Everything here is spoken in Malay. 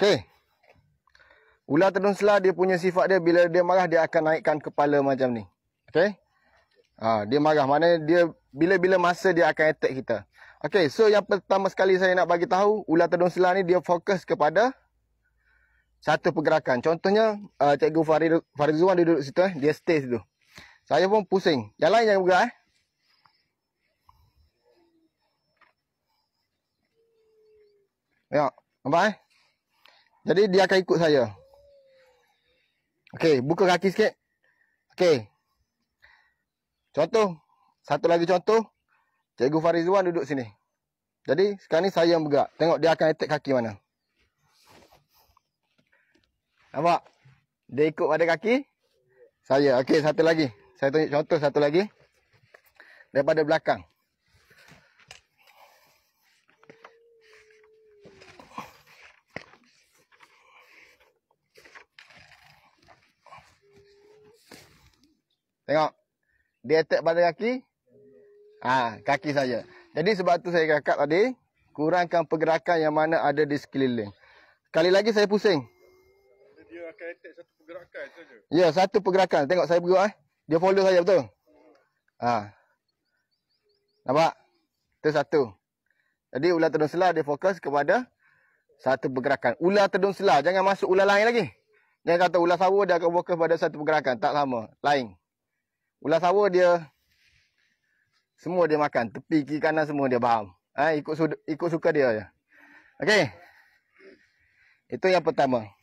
Okey. Ular tenun selah dia punya sifat dia bila dia marah dia akan naikkan kepala macam ni. Okey. Ha, dia marah mana? dia bila-bila masa dia akan attack kita. Okey, so yang pertama sekali saya nak bagi tahu ular tenun selah ni dia fokus kepada satu pergerakan. Contohnya uh, cikgu Farid Farizwan dia duduk situ eh, dia stay situ. Saya pun pusing. Yang lain jangan bergerak eh. Ya, nampak eh? Jadi dia akan ikut saya. Okey, buka kaki sikit. Okey. Contoh. Satu lagi contoh. Cikgu Farizwan duduk sini. Jadi sekarang ni saya yang bergerak. Tengok dia akan attack kaki mana. Nampak? Dia ikut pada kaki. Saya. Okey, satu lagi. Saya tunjuk contoh satu lagi. Daripada belakang. Tengok. Dia attack pada kaki. Ha, kaki saja. Jadi sebab tu saya kakak, tadi. Kurangkan pergerakan yang mana ada di sekeliling. Sekali lagi saya pusing. Dia akan attack satu pergerakan saja. Ya, satu pergerakan. Tengok saya bergerak. Eh. Dia follow saya betul. Ha. Nampak? Itu satu. Jadi ular terdun selar dia fokus kepada satu pergerakan. Ular terdun selar. Jangan masuk ular lain lagi. Jangan kata ular sawah dia akan fokus pada satu pergerakan. Tak sama. Lain. Ular sawa dia semua dia makan, tepi kiri kanan semua dia faham. Ha, ikut ikut suka dia je. Okey. Itu yang pertama.